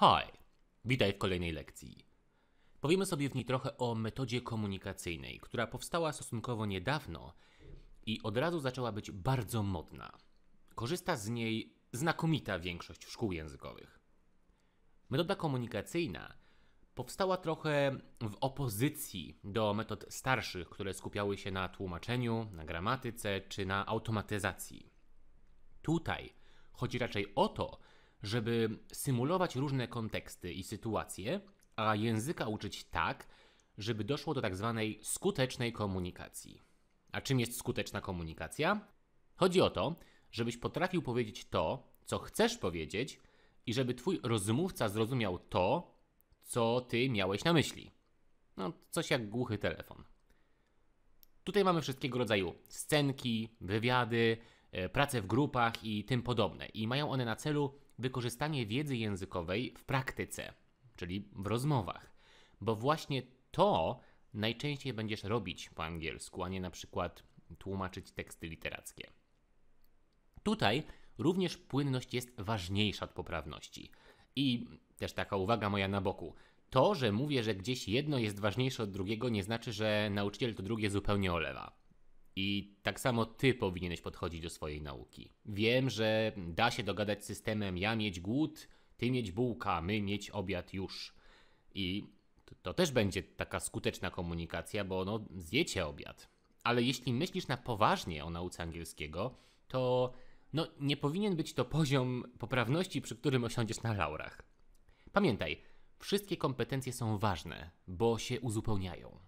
Hi, witaj w kolejnej lekcji. Powiemy sobie w niej trochę o metodzie komunikacyjnej, która powstała stosunkowo niedawno i od razu zaczęła być bardzo modna. Korzysta z niej znakomita większość szkół językowych. Metoda komunikacyjna powstała trochę w opozycji do metod starszych, które skupiały się na tłumaczeniu, na gramatyce czy na automatyzacji. Tutaj chodzi raczej o to, żeby symulować różne konteksty i sytuacje, a języka uczyć tak, żeby doszło do tak zwanej skutecznej komunikacji. A czym jest skuteczna komunikacja? Chodzi o to, żebyś potrafił powiedzieć to, co chcesz powiedzieć, i żeby twój rozmówca zrozumiał to, co ty miałeś na myśli. No, coś jak głuchy telefon. Tutaj mamy wszystkiego rodzaju scenki, wywiady, e, prace w grupach i tym podobne. I mają one na celu wykorzystanie wiedzy językowej w praktyce, czyli w rozmowach, bo właśnie to najczęściej będziesz robić po angielsku, a nie na przykład tłumaczyć teksty literackie. Tutaj również płynność jest ważniejsza od poprawności. I też taka uwaga moja na boku. To, że mówię, że gdzieś jedno jest ważniejsze od drugiego, nie znaczy, że nauczyciel to drugie zupełnie olewa. I tak samo ty powinieneś podchodzić do swojej nauki. Wiem, że da się dogadać systemem ja mieć głód, ty mieć bułka, my mieć obiad już. I to, to też będzie taka skuteczna komunikacja, bo no, zjecie obiad. Ale jeśli myślisz na poważnie o nauce angielskiego, to no, nie powinien być to poziom poprawności, przy którym osiądziesz na laurach. Pamiętaj, wszystkie kompetencje są ważne, bo się uzupełniają.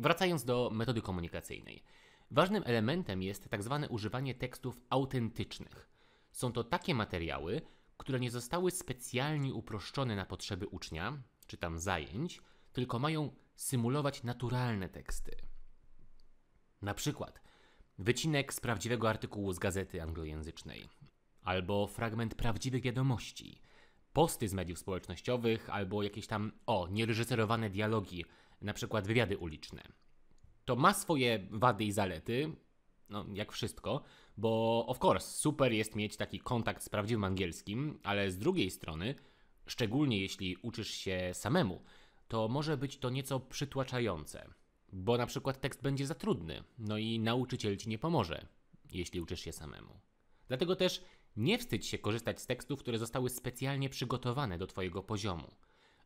Wracając do metody komunikacyjnej. Ważnym elementem jest tak zwane używanie tekstów autentycznych. Są to takie materiały, które nie zostały specjalnie uproszczone na potrzeby ucznia, czy tam zajęć, tylko mają symulować naturalne teksty. Na przykład wycinek z prawdziwego artykułu z gazety anglojęzycznej, albo fragment prawdziwych wiadomości, posty z mediów społecznościowych, albo jakieś tam, o, niereżyserowane dialogi na przykład wywiady uliczne. To ma swoje wady i zalety, no, jak wszystko, bo of course super jest mieć taki kontakt z prawdziwym angielskim, ale z drugiej strony, szczególnie jeśli uczysz się samemu, to może być to nieco przytłaczające, bo na przykład tekst będzie za trudny, no i nauczyciel ci nie pomoże, jeśli uczysz się samemu. Dlatego też nie wstydź się korzystać z tekstów, które zostały specjalnie przygotowane do Twojego poziomu.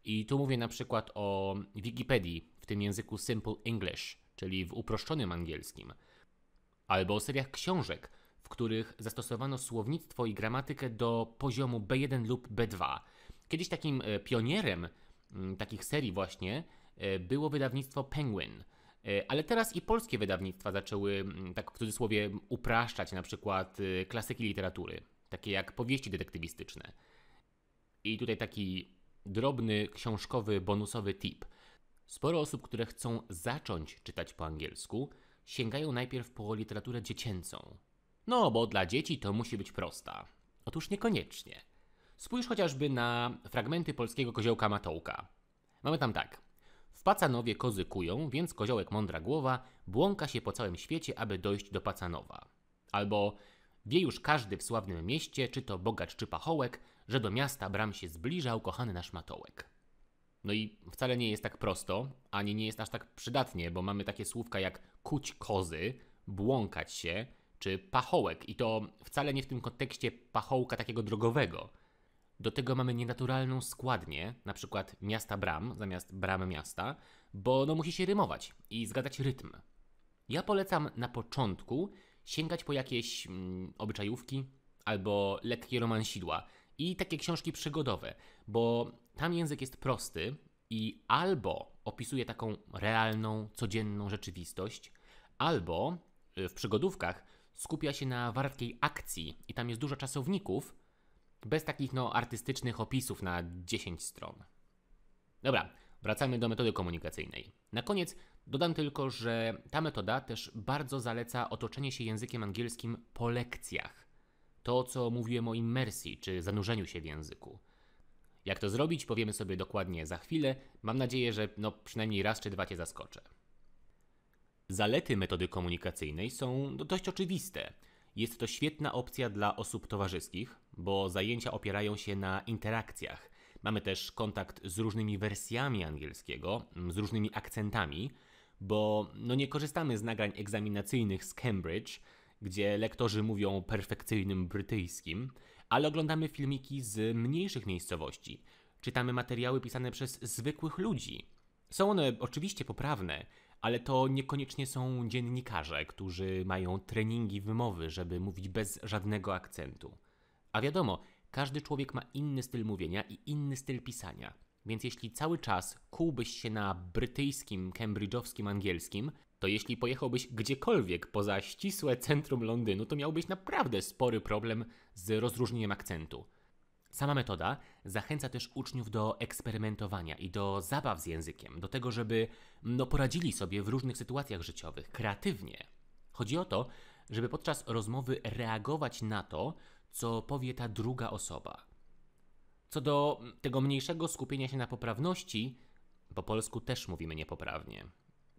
I tu mówię na przykład o Wikipedii w tym języku Simple English, czyli w uproszczonym angielskim, albo o seriach książek, w których zastosowano słownictwo i gramatykę do poziomu B1 lub B2. Kiedyś takim e, pionierem mm, takich serii właśnie e, było wydawnictwo Penguin. E, ale teraz i polskie wydawnictwa zaczęły, mm, tak w cudzysłowie, upraszczać na przykład klasyki literatury, takie jak powieści detektywistyczne. I tutaj taki drobny książkowy bonusowy tip. Sporo osób, które chcą zacząć czytać po angielsku, sięgają najpierw po literaturę dziecięcą. No, bo dla dzieci to musi być prosta. Otóż niekoniecznie. Spójrz chociażby na fragmenty polskiego koziołka Matołka. Mamy tam tak. W Pacanowie kozy kują, więc koziołek mądra głowa błąka się po całym świecie, aby dojść do Pacanowa. Albo Wie już każdy w sławnym mieście, czy to bogacz, czy pachołek, że do miasta bram się zbliżał kochany nasz matołek. No i wcale nie jest tak prosto, ani nie jest aż tak przydatnie, bo mamy takie słówka jak kuć kozy, błąkać się, czy pachołek, i to wcale nie w tym kontekście pachołka takiego drogowego. Do tego mamy nienaturalną składnię, na przykład miasta bram zamiast bramy miasta, bo no musi się rymować i zgadzać rytm. Ja polecam na początku sięgać po jakieś mm, obyczajówki albo lekkie romansidła i takie książki przygodowe, bo tam język jest prosty i albo opisuje taką realną, codzienną rzeczywistość, albo y, w przygodówkach skupia się na wartkiej akcji i tam jest dużo czasowników, bez takich no artystycznych opisów na 10 stron. Dobra, Wracamy do metody komunikacyjnej. Na koniec dodam tylko, że ta metoda też bardzo zaleca otoczenie się językiem angielskim po lekcjach. To, co mówiłem o immersji czy zanurzeniu się w języku. Jak to zrobić, powiemy sobie dokładnie za chwilę. Mam nadzieję, że no, przynajmniej raz czy dwa Cię zaskoczę. Zalety metody komunikacyjnej są dość oczywiste. Jest to świetna opcja dla osób towarzyskich, bo zajęcia opierają się na interakcjach Mamy też kontakt z różnymi wersjami angielskiego, mm, z różnymi akcentami, bo no nie korzystamy z nagrań egzaminacyjnych z Cambridge, gdzie lektorzy mówią perfekcyjnym brytyjskim, ale oglądamy filmiki z mniejszych miejscowości. Czytamy materiały pisane przez zwykłych ludzi. Są one oczywiście poprawne, ale to niekoniecznie są dziennikarze, którzy mają treningi wymowy, żeby mówić bez żadnego akcentu. A wiadomo, każdy człowiek ma inny styl mówienia i inny styl pisania. Więc jeśli cały czas kułbyś się na brytyjskim, cambridge'owskim angielskim, to jeśli pojechałbyś gdziekolwiek poza ścisłe centrum Londynu, to miałbyś naprawdę spory problem z rozróżnieniem akcentu. Sama metoda zachęca też uczniów do eksperymentowania i do zabaw z językiem, do tego, żeby no, poradzili sobie w różnych sytuacjach życiowych kreatywnie. Chodzi o to, żeby podczas rozmowy reagować na to, co powie ta druga osoba. Co do tego mniejszego skupienia się na poprawności, po polsku też mówimy niepoprawnie.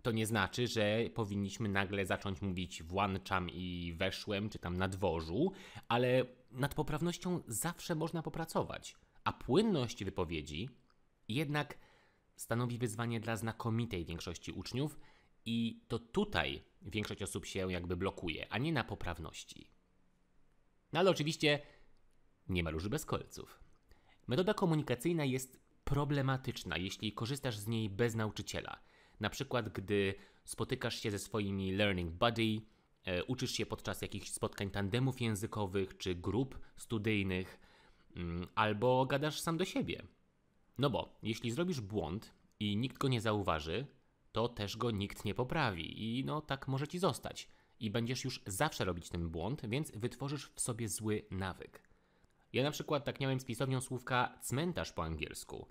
To nie znaczy, że powinniśmy nagle zacząć mówić włączam i weszłem, czy tam na dworzu, ale nad poprawnością zawsze można popracować. A płynność wypowiedzi jednak stanowi wyzwanie dla znakomitej większości uczniów, i to tutaj większość osób się jakby blokuje, a nie na poprawności. No ale oczywiście niemal róży bez kolców. Metoda komunikacyjna jest problematyczna, jeśli korzystasz z niej bez nauczyciela. Na przykład, gdy spotykasz się ze swoimi learning buddy, e, uczysz się podczas jakichś spotkań tandemów językowych czy grup studyjnych, mm, albo gadasz sam do siebie. No bo jeśli zrobisz błąd i nikt go nie zauważy, to też go nikt nie poprawi i no tak może ci zostać i będziesz już zawsze robić ten błąd, więc wytworzysz w sobie zły nawyk. Ja na przykład tak miałem z pisownią słówka cmentarz po angielsku,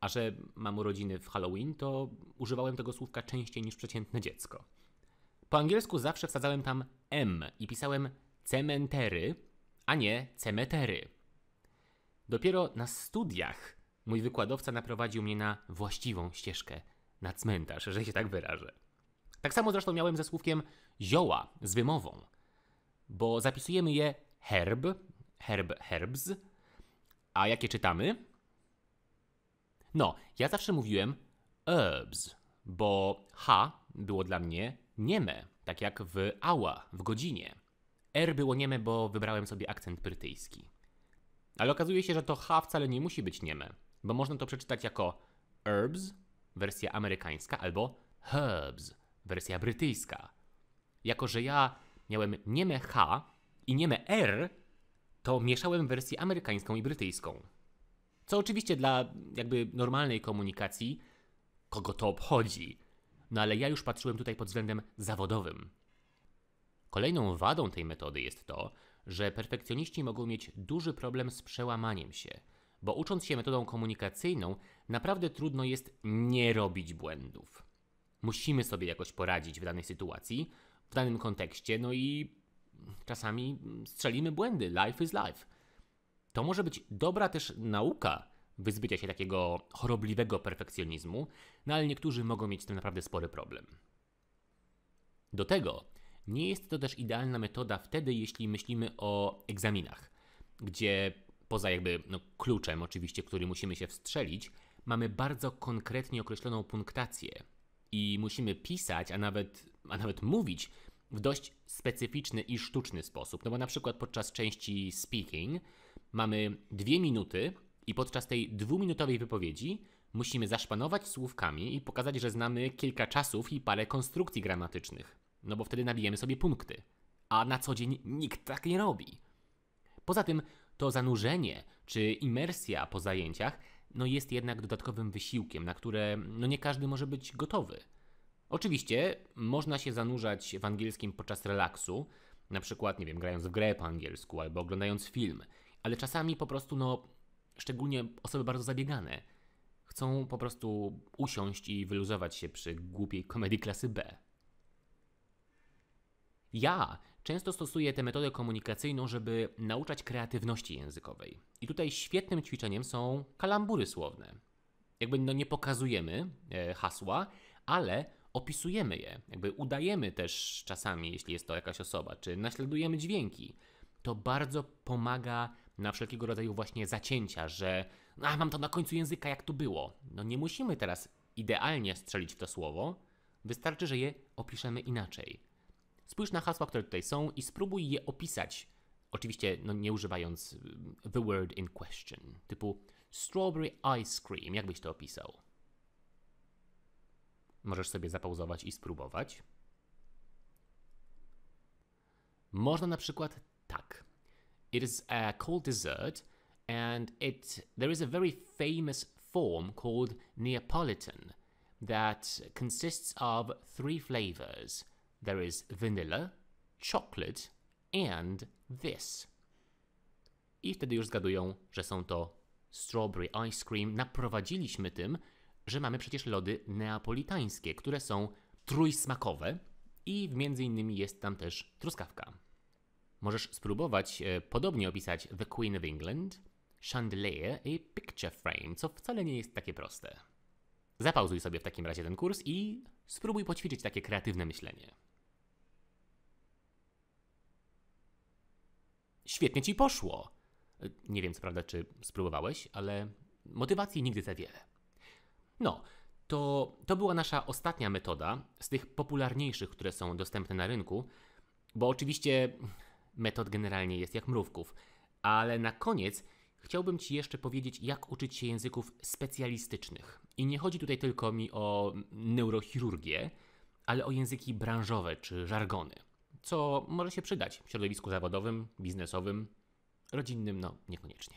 a że mam urodziny w Halloween, to używałem tego słówka częściej niż przeciętne dziecko. Po angielsku zawsze wsadzałem tam M i pisałem cementery, a nie cemetery. Dopiero na studiach mój wykładowca naprowadził mnie na właściwą ścieżkę, na cmentarz, że się tak wyrażę. Tak samo zresztą miałem ze słówkiem zioła z wymową, bo zapisujemy je herb, herb, herbs, a jakie czytamy? No, ja zawsze mówiłem herbs, bo H było dla mnie nieme, tak jak w ała, w godzinie. R było nieme, bo wybrałem sobie akcent brytyjski. Ale okazuje się, że to H wcale nie musi być nieme, bo można to przeczytać jako herbs, wersja amerykańska, albo herbs, wersja brytyjska. Jako, że ja miałem nieme H i nieme R, to mieszałem wersję amerykańską i brytyjską. Co oczywiście dla jakby normalnej komunikacji, kogo to obchodzi. No ale ja już patrzyłem tutaj pod względem zawodowym. Kolejną wadą tej metody jest to, że perfekcjoniści mogą mieć duży problem z przełamaniem się, bo ucząc się metodą komunikacyjną, naprawdę trudno jest nie robić błędów musimy sobie jakoś poradzić w danej sytuacji, w danym kontekście, no i czasami strzelimy błędy. Life is life. To może być dobra też nauka wyzbycia się takiego chorobliwego perfekcjonizmu, no ale niektórzy mogą mieć z tym naprawdę spory problem. Do tego nie jest to też idealna metoda wtedy, jeśli myślimy o egzaminach, gdzie poza jakby no, kluczem oczywiście, który musimy się wstrzelić, mamy bardzo konkretnie określoną punktację, i musimy pisać, a nawet, a nawet mówić w dość specyficzny i sztuczny sposób. No bo na przykład podczas części speaking mamy dwie minuty i podczas tej dwuminutowej wypowiedzi musimy zaszpanować słówkami i pokazać, że znamy kilka czasów i parę konstrukcji gramatycznych. No bo wtedy nabijemy sobie punkty. A na co dzień nikt tak nie robi. Poza tym to zanurzenie czy imersja po zajęciach no jest jednak dodatkowym wysiłkiem, na które no nie każdy może być gotowy. Oczywiście można się zanurzać w angielskim podczas relaksu, na przykład, nie wiem, grając w grę po angielsku albo oglądając film, ale czasami po prostu, no, szczególnie osoby bardzo zabiegane, chcą po prostu usiąść i wyluzować się przy głupiej komedii klasy B. Ja Często stosuję tę metodę komunikacyjną, żeby nauczać kreatywności językowej. I tutaj świetnym ćwiczeniem są kalambury słowne. Jakby no nie pokazujemy e, hasła, ale opisujemy je. Jakby udajemy też czasami, jeśli jest to jakaś osoba, czy naśladujemy dźwięki. To bardzo pomaga na wszelkiego rodzaju właśnie zacięcia, że no, a mam to na końcu języka, jak to było. No nie musimy teraz idealnie strzelić w to słowo, wystarczy, że je opiszemy inaczej. Spójrz na hasła, które tutaj są i spróbuj je opisać. Oczywiście no, nie używając y, the word in question, typu strawberry ice cream, jakbyś to opisał? Możesz sobie zapauzować i spróbować. Można na przykład tak. It is a cold dessert and it there is a very famous form called Neapolitan that consists of three flavors – there is vanilla, chocolate and this. I wtedy już zgadują, że są to strawberry ice cream. Naprowadziliśmy tym, że mamy przecież lody neapolitańskie, które są trójsmakowe i między innymi jest tam też truskawka. Możesz spróbować e, podobnie opisać The Queen of England, chandelier i picture frame, co wcale nie jest takie proste. Zapauzuj sobie w takim razie ten kurs i spróbuj poćwiczyć takie kreatywne myślenie. świetnie ci poszło. Nie wiem, co prawda, czy spróbowałeś, ale motywacji nigdy za wiele. No, to, to była nasza ostatnia metoda z tych popularniejszych, które są dostępne na rynku, bo oczywiście metod generalnie jest jak mrówków. Ale na koniec chciałbym Ci jeszcze powiedzieć, jak uczyć się języków specjalistycznych. I nie chodzi tutaj tylko mi o neurochirurgię, ale o języki branżowe czy żargony co może się przydać w środowisku zawodowym, biznesowym, rodzinnym, no niekoniecznie.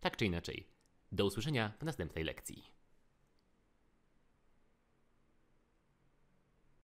Tak czy inaczej, do usłyszenia w następnej lekcji.